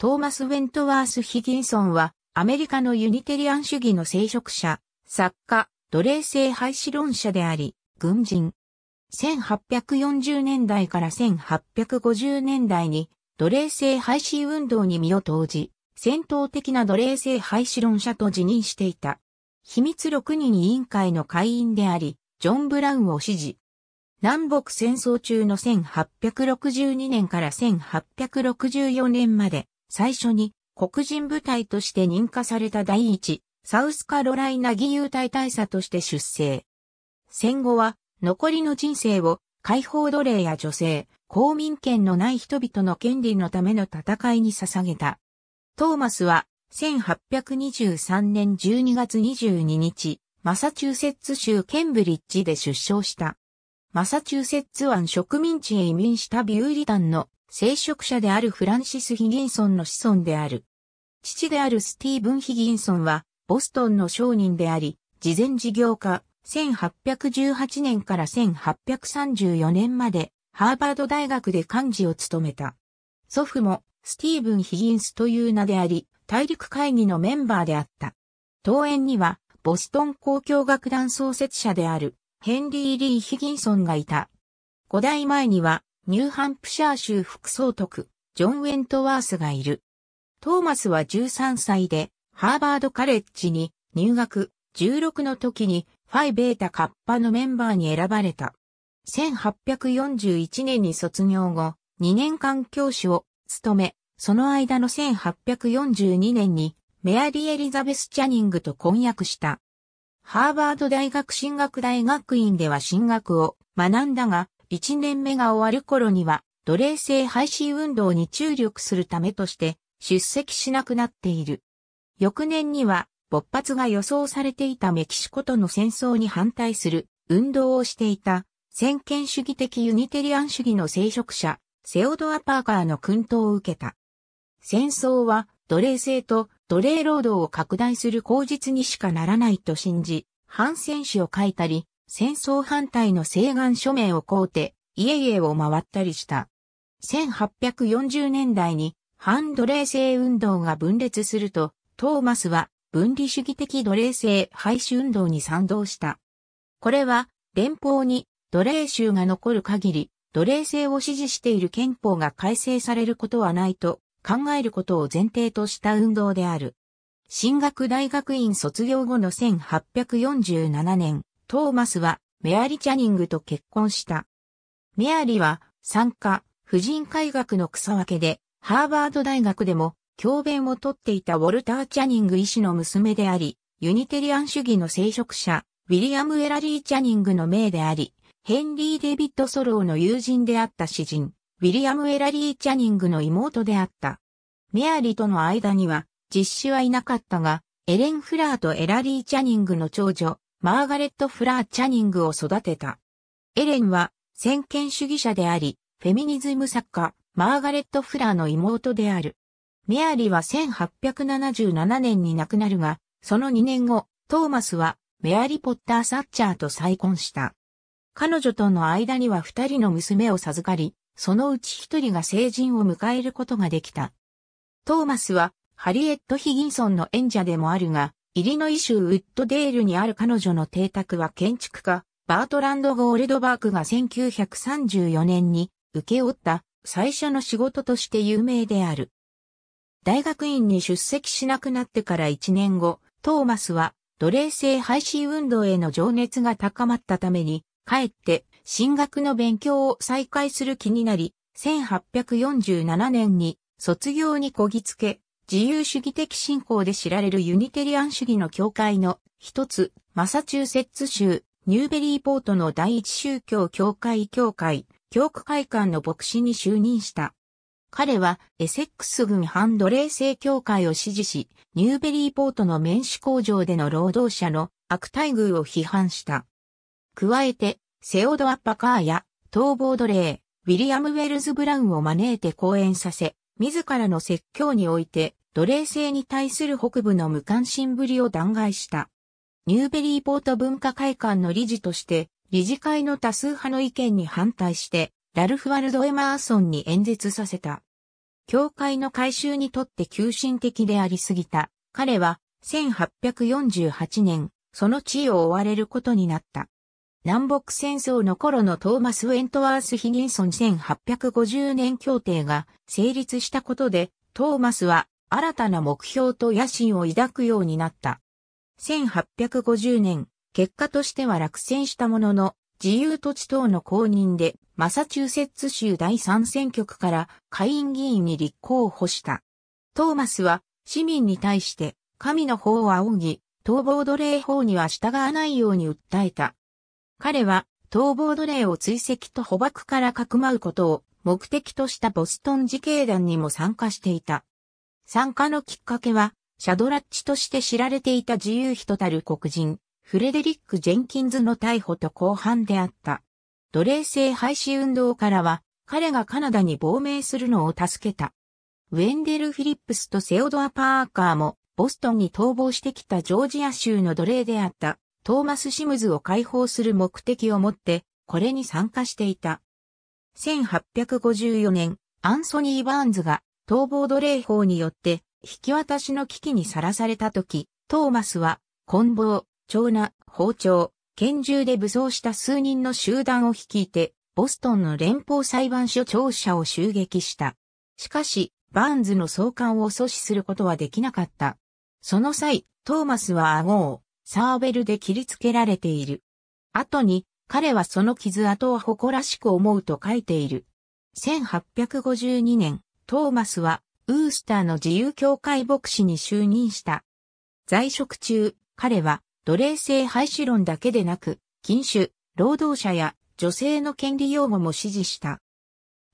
トーマス・ウェントワース・ヒギンソンは、アメリカのユニテリアン主義の聖職者、作家、奴隷制廃止論者であり、軍人。1840年代から1850年代に、奴隷制廃止運動に身を投じ、戦闘的な奴隷制廃止論者と辞任していた。秘密6人委員会の会員であり、ジョン・ブラウンを支持。南北戦争中の1862年から1864年まで、最初に黒人部隊として認可された第一、サウスカロライナ義勇隊大佐として出征。戦後は残りの人生を解放奴隷や女性、公民権のない人々の権利のための戦いに捧げた。トーマスは1823年12月22日、マサチューセッツ州ケンブリッジで出生した。マサチューセッツ湾植民地へ移民したビューリタンの聖職者であるフランシス・ヒギンソンの子孫である。父であるスティーブン・ヒギンソンは、ボストンの商人であり、慈善事業家、1818年から1834年まで、ハーバード大学で幹事を務めた。祖父も、スティーブン・ヒギンスという名であり、大陸会議のメンバーであった。当園には、ボストン公共楽団創設者である、ヘンリー・リー・ヒギンソンがいた。五代前には、ニューハンプシャー州副総督、ジョン・ウェントワースがいる。トーマスは13歳で、ハーバードカレッジに入学、16の時にファイベータカッパのメンバーに選ばれた。1841年に卒業後、2年間教師を務め、その間の1842年にメアリー・エリザベス・チャニングと婚約した。ハーバード大学進学大学院では進学を学んだが、1年目が終わる頃には、奴隷制廃止運動に注力するためとして出席しなくなっている。翌年には、勃発が予想されていたメキシコとの戦争に反対する運動をしていた、先見主義的ユニテリアン主義の聖職者、セオドア・パーカーの訓導を受けた。戦争は奴隷制と奴隷労働を拡大する口実にしかならないと信じ、反戦士を書いたり、戦争反対の請願署名を買うて、家々を回ったりした。1840年代に反奴隷制運動が分裂すると、トーマスは分離主義的奴隷制廃止運動に賛同した。これは連邦に奴隷州が残る限り、奴隷制を支持している憲法が改正されることはないと考えることを前提とした運動である。進学大学院卒業後の1847年、トーマスはメアリ・チャニングと結婚した。メアリは産科、婦人科医学の草分けで、ハーバード大学でも教鞭をとっていたウォルター・チャニング医師の娘であり、ユニテリアン主義の聖職者、ウィリアム・エラリー・チャニングの命であり、ヘンリー・デビッド・ソローの友人であった詩人、ウィリアム・エラリー・チャニングの妹であった。メアリとの間には、実子はいなかったが、エレン・フラーとエラリー・チャニングの長女、マーガレット・フラー・チャニングを育てた。エレンは先見主義者であり、フェミニズム作家、マーガレット・フラーの妹である。メアリーは1877年に亡くなるが、その2年後、トーマスはメアリー・ポッター・サッチャーと再婚した。彼女との間には2人の娘を授かり、そのうち1人が成人を迎えることができた。トーマスはハリエット・ヒギンソンの演者でもあるが、イリノイ州ウッドデールにある彼女の邸宅は建築家、バートランド・ゴールドバークが1934年に受け負った最初の仕事として有名である。大学院に出席しなくなってから1年後、トーマスは奴隷制廃止運動への情熱が高まったために、かえって進学の勉強を再開する気になり、1847年に卒業にこぎつけ、自由主義的信仰で知られるユニテリアン主義の教会の一つ、マサチューセッツ州、ニューベリーポートの第一宗教教会協会、教区会館の牧師に就任した。彼はエセックス軍反奴隷制教会を支持し、ニューベリーポートの面子工場での労働者の悪待遇を批判した。加えて、セオドア・パカーや逃亡奴隷、ウィリアム・ウェルズ・ブラウンを招いて講演させ、自らの説教において奴隷制に対する北部の無関心ぶりを弾劾した。ニューベリーポート文化会館の理事として、理事会の多数派の意見に反対して、ラルフ・ワルド・エマーソンに演説させた。教会の改修にとって急進的でありすぎた。彼は、1848年、その地位を追われることになった。南北戦争の頃のトーマス・ウェントワース・ヒギンソン1850年協定が成立したことで、トーマスは新たな目標と野心を抱くようになった。1850年、結果としては落選したものの、自由土地等の公認で、マサチューセッツ州第3選挙区から下院議員に立候補した。トーマスは市民に対して神の法を仰ぎ、逃亡奴隷法には従わないように訴えた。彼は逃亡奴隷を追跡と捕獲からかくまうことを目的としたボストン自警団にも参加していた。参加のきっかけは、シャドラッチとして知られていた自由人たる黒人、フレデリック・ジェンキンズの逮捕と後半であった。奴隷制廃止運動からは、彼がカナダに亡命するのを助けた。ウェンデル・フィリップスとセオドア・パーカーも、ボストンに逃亡してきたジョージア州の奴隷であった、トーマス・シムズを解放する目的を持って、これに参加していた。1854年、アンソニー・バーンズが逃亡奴隷法によって引き渡しの危機にさらされた時、トーマスは、棍棒、長男、包丁、拳銃で武装した数人の集団を率いて、ボストンの連邦裁判所庁舎を襲撃した。しかし、バーンズの送還を阻止することはできなかった。その際、トーマスは顎をサーベルで切りつけられている。後に、彼はその傷跡を誇らしく思うと書いている。1852年、トーマスは、ウースターの自由教会牧師に就任した。在職中、彼は、奴隷制廃止論だけでなく、禁酒、労働者や女性の権利擁護も支持した。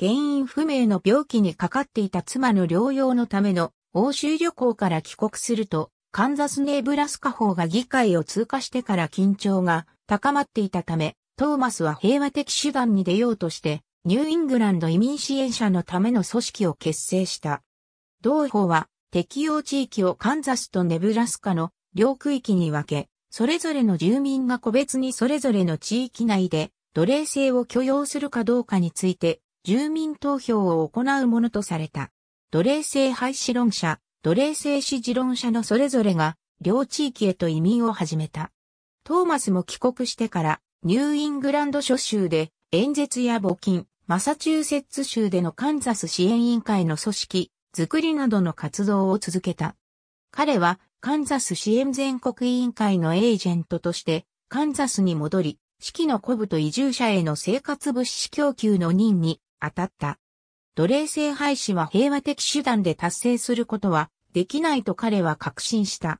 原因不明の病気にかかっていた妻の療養のための欧州旅行から帰国すると、カンザスネーブラスカ法が議会を通過してから緊張が高まっていたため、トーマスは平和的手段に出ようとして、ニューイングランド移民支援者のための組織を結成した。同法は適用地域をカンザスとネブラスカの両区域に分け、それぞれの住民が個別にそれぞれの地域内で奴隷制を許容するかどうかについて住民投票を行うものとされた。奴隷制廃止論者、奴隷制支持論者のそれぞれが両地域へと移民を始めた。トーマスも帰国してからニューイングランド諸州で演説や募金、マサチューセッツ州でのカンザス支援委員会の組織、作りなどの活動を続けた。彼は、カンザス支援全国委員会のエージェントとして、カンザスに戻り、四季の古舞と移住者への生活物資供給の任に当たった。奴隷制廃止は平和的手段で達成することはできないと彼は確信した。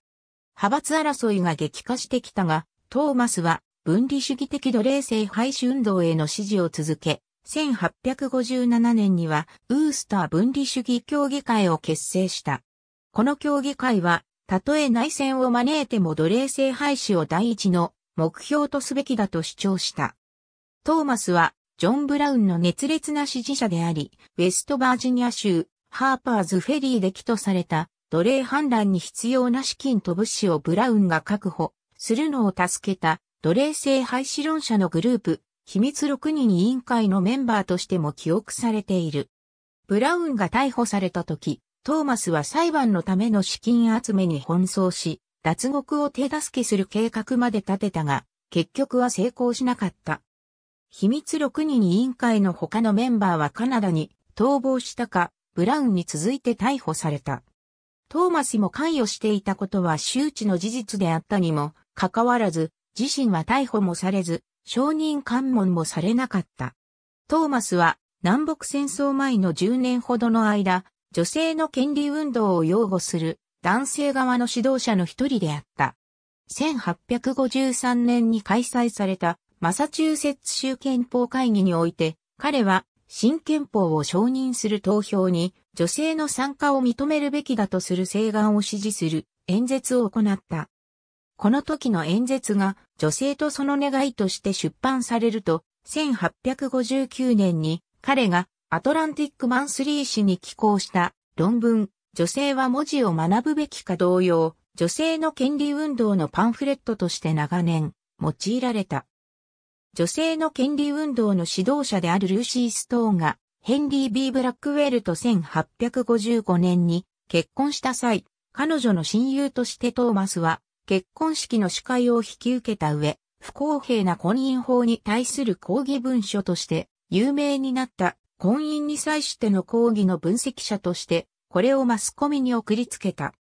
派閥争いが激化してきたが、トーマスは分離主義的奴隷制廃止運動への支持を続け、1857年にはウースター分離主義協議会を結成した。この協議会は、たとえ内戦を招いても奴隷制廃止を第一の目標とすべきだと主張した。トーマスは、ジョン・ブラウンの熱烈な支持者であり、ウェストバージニア州、ハーパーズ・フェリーで起訴された、奴隷反乱に必要な資金と物資をブラウンが確保するのを助けた、奴隷制廃止論者のグループ、秘密6人委員会のメンバーとしても記憶されている。ブラウンが逮捕された時、トーマスは裁判のための資金集めに奔走し、脱獄を手助けする計画まで立てたが、結局は成功しなかった。秘密6人委員会の他のメンバーはカナダに逃亡したか、ブラウンに続いて逮捕された。トーマスも関与していたことは周知の事実であったにも、かかわらず、自身は逮捕もされず、承認喚問もされなかった。トーマスは南北戦争前の10年ほどの間、女性の権利運動を擁護する男性側の指導者の一人であった。1853年に開催されたマサチューセッツ州憲法会議において、彼は新憲法を承認する投票に女性の参加を認めるべきだとする請願を支持する演説を行った。この時の演説が女性とその願いとして出版されると、1859年に彼がアトランティックマンスリー誌に寄稿した論文、女性は文字を学ぶべきか同様、女性の権利運動のパンフレットとして長年用いられた。女性の権利運動の指導者であるルーシー・ストーンが、ヘンリー・ B・ ブラックウェルと1855年に結婚した際、彼女の親友としてトーマスは結婚式の司会を引き受けた上、不公平な婚姻法に対する抗議文書として有名になった婚姻に際しての抗議の分析者として、これをマスコミに送りつけた。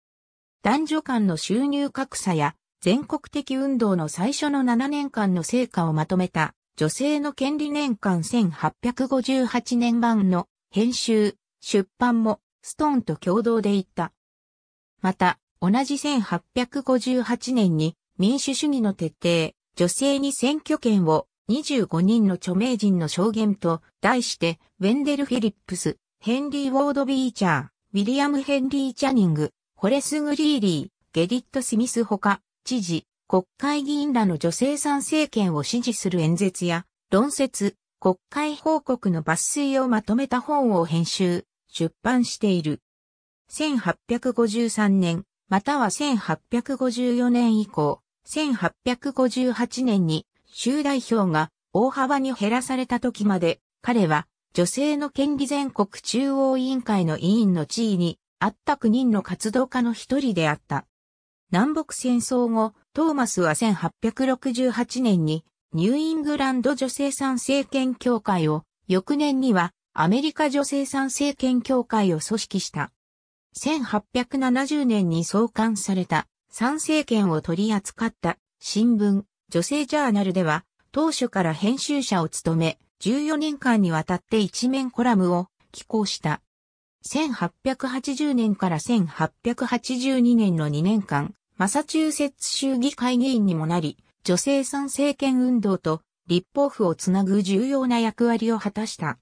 男女間の収入格差や全国的運動の最初の7年間の成果をまとめた女性の権利年間1858年版の編集、出版もストーンと共同でいった。また、同じ1858年に民主主義の徹底、女性に選挙権を25人の著名人の証言と題して、ウェンデル・フィリップス、ヘンリー・ウォード・ビーチャー、ウィリアム・ヘンリー・チャニング、ホレス・グリーリー、ゲディット・スミスほか、知事、国会議員らの女性参政権を支持する演説や、論説、国会報告の抜粋をまとめた本を編集、出版している。1853年、または1854年以降、1858年に州代表が大幅に減らされた時まで、彼は女性の権利全国中央委員会の委員の地位にあった9人の活動家の一人であった。南北戦争後、トーマスは1868年にニューイングランド女性参政権協会を、翌年にはアメリカ女性参政権協会を組織した。1870年に創刊された参政権を取り扱った新聞女性ジャーナルでは当初から編集者を務め14年間にわたって一面コラムを寄稿した。1880年から1882年の2年間、マサチューセッツ州議会議員にもなり、女性参政権運動と立法府をつなぐ重要な役割を果たした。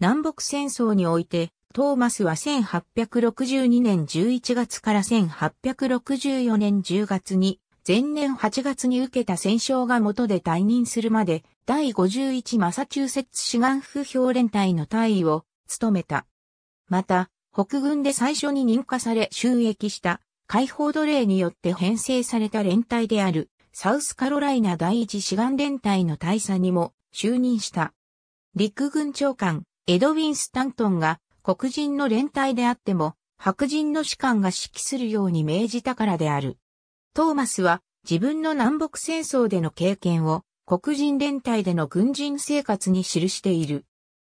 南北戦争においてトーマスは1862年11月から1864年10月に、前年8月に受けた戦勝が元で退任するまで、第51マサチューセッツ志願府評連隊の大尉を務めた。また、北軍で最初に認可され収益した解放奴隷によって編成された連隊であるサウスカロライナ第一志願連隊の大佐にも就任した。陸軍長官エドウィン・スタントンが黒人の連帯であっても、白人の士官が指揮するように命じたからである。トーマスは自分の南北戦争での経験を黒人連帯での軍人生活に記している。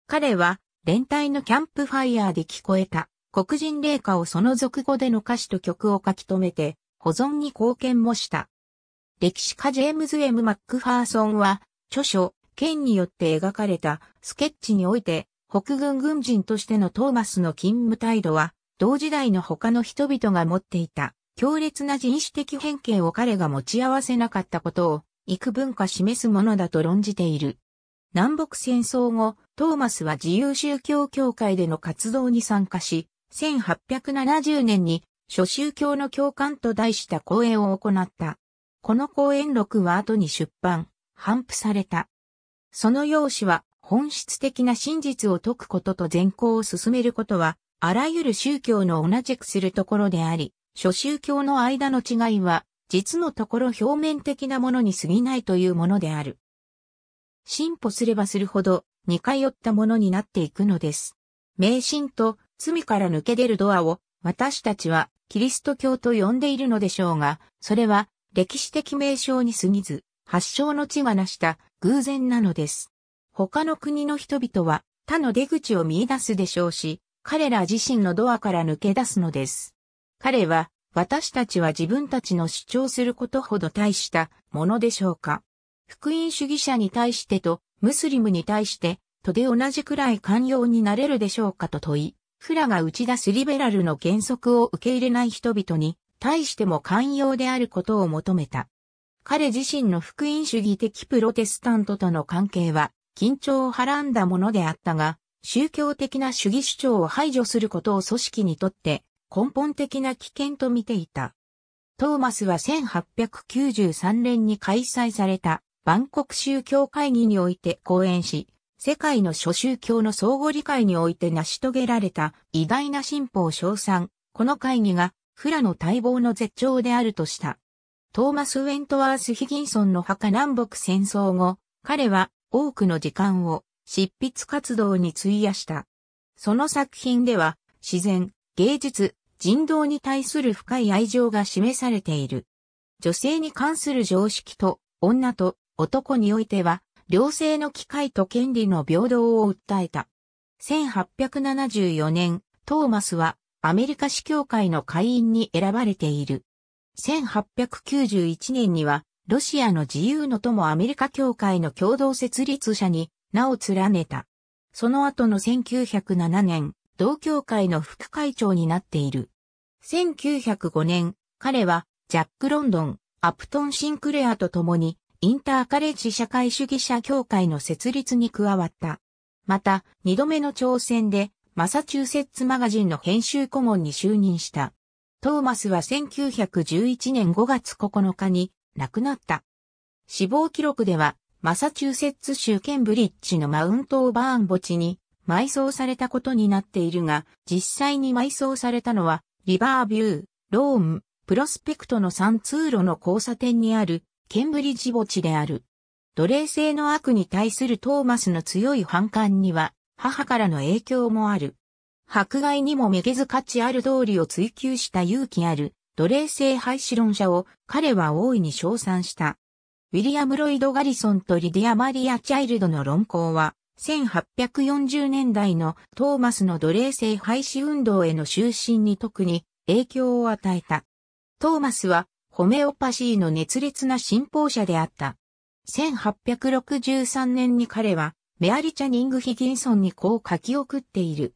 彼は連帯のキャンプファイヤーで聞こえた黒人霊歌をその俗語での歌詞と曲を書き留めて保存に貢献もした。歴史家ジェームズ・エム・マックファーソンは著書、剣によって描かれたスケッチにおいて北軍軍人としてのトーマスの勤務態度は、同時代の他の人々が持っていた強烈な人種的変形を彼が持ち合わせなかったことを、幾分か示すものだと論じている。南北戦争後、トーマスは自由宗教協会での活動に参加し、1870年に諸宗教の教官と題した講演を行った。この講演録は後に出版、反布された。その用紙は本質的な真実を解くことと善行を進めることは、あらゆる宗教の同じくするところであり、諸宗教の間の違いは、実のところ表面的なものに過ぎないというものである。進歩すればするほど、似通ったものになっていくのです。迷信と罪から抜け出るドアを、私たちはキリスト教と呼んでいるのでしょうが、それは歴史的名称に過ぎず、発祥の地が成した偶然なのです。他の国の人々は他の出口を見出すでしょうし、彼ら自身のドアから抜け出すのです。彼は、私たちは自分たちの主張することほど大したものでしょうか。福音主義者に対してと、ムスリムに対して、とで同じくらい寛容になれるでしょうかと問い、フラが打ち出すリベラルの原則を受け入れない人々に、対しても寛容であることを求めた。彼自身の福音主義的プロテスタントとの関係は、緊張をはらんだものであったが、宗教的な主義主張を排除することを組織にとって根本的な危険と見ていた。トーマスは1893年に開催された万国宗教会議において講演し、世界の諸宗教の相互理解において成し遂げられた偉大な進歩を称賛。この会議がフラの待望の絶頂であるとした。トーマス・ウェントワース・ヒギンソンの墓南北戦争後、彼は多くの時間を執筆活動に費やした。その作品では自然、芸術、人道に対する深い愛情が示されている。女性に関する常識と女と男においては、両性の機会と権利の平等を訴えた。1874年、トーマスはアメリカ司教会の会員に選ばれている。1891年にはロシアの自由の友アメリカ協会の共同設立者に名を連ねた。その後の1907年、同協会の副会長になっている。1905年、彼はジャック・ロンドン、アプトン・シンクレアと共にインターカレッジ社会主義者協会の設立に加わった。また、二度目の挑戦でマサチューセッツマガジンの編集顧問に就任した。トーマスは1911年5月9日に亡くなった。死亡記録では、マサチューセッツ州ケンブリッジのマウント・オーバーン墓地に埋葬されたことになっているが、実際に埋葬されたのは、リバービュー、ローン、プロスペクトの3通路の交差点にある、ケンブリッジ墓地である。奴隷制の悪に対するトーマスの強い反感には、母からの影響もある。迫害にもめげず価値ある道理を追求した勇気ある奴隷制廃止論者を彼は大いに称賛した。ウィリアム・ロイド・ガリソンとリディア・マリア・チャイルドの論考は、1840年代のトーマスの奴隷制廃止運動への終身に特に影響を与えた。トーマスはホメオパシーの熱烈な信奉者であった。1863年に彼はメアリ・チャニング・ヒギンソンにこう書き送っている。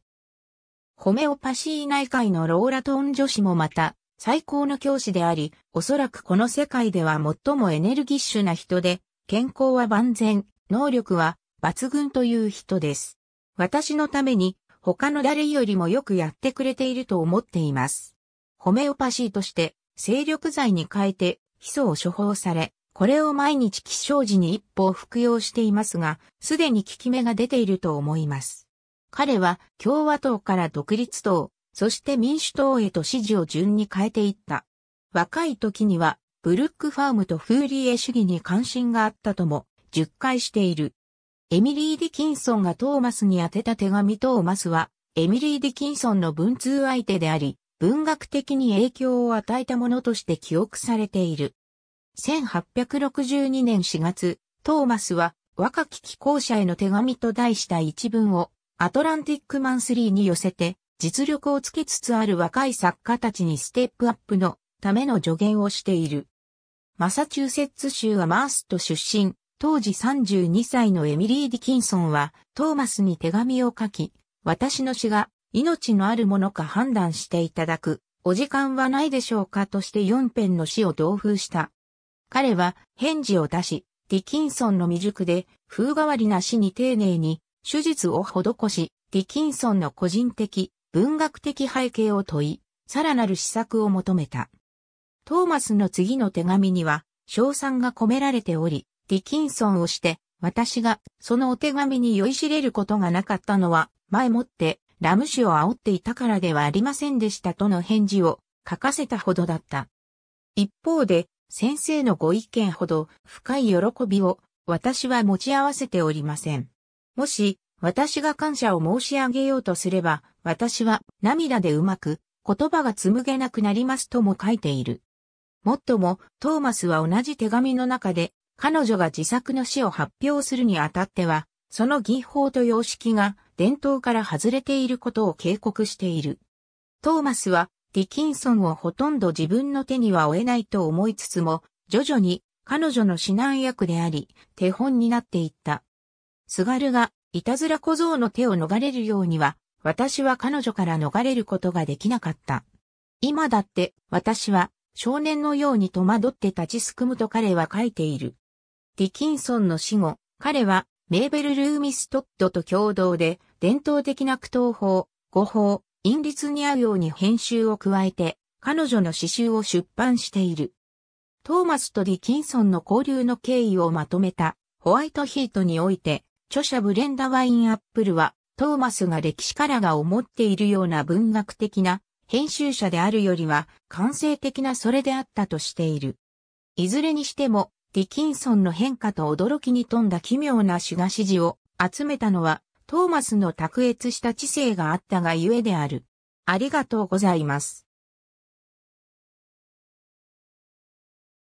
ホメオパシー内科医のローラトーン女子もまた、最高の教師であり、おそらくこの世界では最もエネルギッシュな人で、健康は万全、能力は抜群という人です。私のために他の誰よりもよくやってくれていると思っています。ホメオパシーとして精力剤に変えてヒ素を処方され、これを毎日起床時に一歩服用していますが、すでに効き目が出ていると思います。彼は共和党から独立党、そして民主党へと支持を順に変えていった。若い時には、ブルックファームとフーリエ主義に関心があったとも、述回している。エミリー・ディキンソンがトーマスに宛てた手紙トーマスは、エミリー・ディキンソンの文通相手であり、文学的に影響を与えたものとして記憶されている。1862年4月、トーマスは若き寄稿者への手紙と題した一文をアトランティックマンスリーに寄せて実力をつけつつある若い作家たちにステップアップのための助言をしている。マサチューセッツ州はマースト出身、当時32歳のエミリー・ディキンソンはトーマスに手紙を書き、私の死が命のあるものか判断していただく、お時間はないでしょうかとして4編の死を同封した。彼は返事を出し、ディキンソンの未熟で風変わりな死に丁寧に手術を施し、ディキンソンの個人的文学的背景を問い、さらなる施策を求めた。トーマスの次の手紙には、賞賛が込められており、ディキンソンをして、私がそのお手紙に酔いしれることがなかったのは、前もってラム酒を煽っていたからではありませんでしたとの返事を書かせたほどだった。一方で、先生のご意見ほど深い喜びを私は持ち合わせておりません。もし、私が感謝を申し上げようとすれば、私は涙でうまく言葉が紡げなくなりますとも書いている。もっとも、トーマスは同じ手紙の中で、彼女が自作の詩を発表するにあたっては、その技法と様式が伝統から外れていることを警告している。トーマスはディキンソンをほとんど自分の手には負えないと思いつつも、徐々に彼女の指南役であり、手本になっていった。すがるが、いたずら小僧の手を逃れるようには、私は彼女から逃れることができなかった。今だって私は少年のように戸惑って立ちすくむと彼は書いている。ディキンソンの死後、彼はメーベル・ルーミス・トッドと共同で伝統的な苦闘法、語法、陰律に合うように編集を加えて彼女の詩集を出版している。トーマスとディキンソンの交流の経緯をまとめたホワイトヒートにおいて著者ブレンダ・ワイン・アップルはトーマスが歴史からが思っているような文学的な編集者であるよりは感性的なそれであったとしている。いずれにしても、ディキンソンの変化と驚きに富んだ奇妙な主が支持を集めたのは、トーマスの卓越した知性があったがゆえである。ありがとうございます。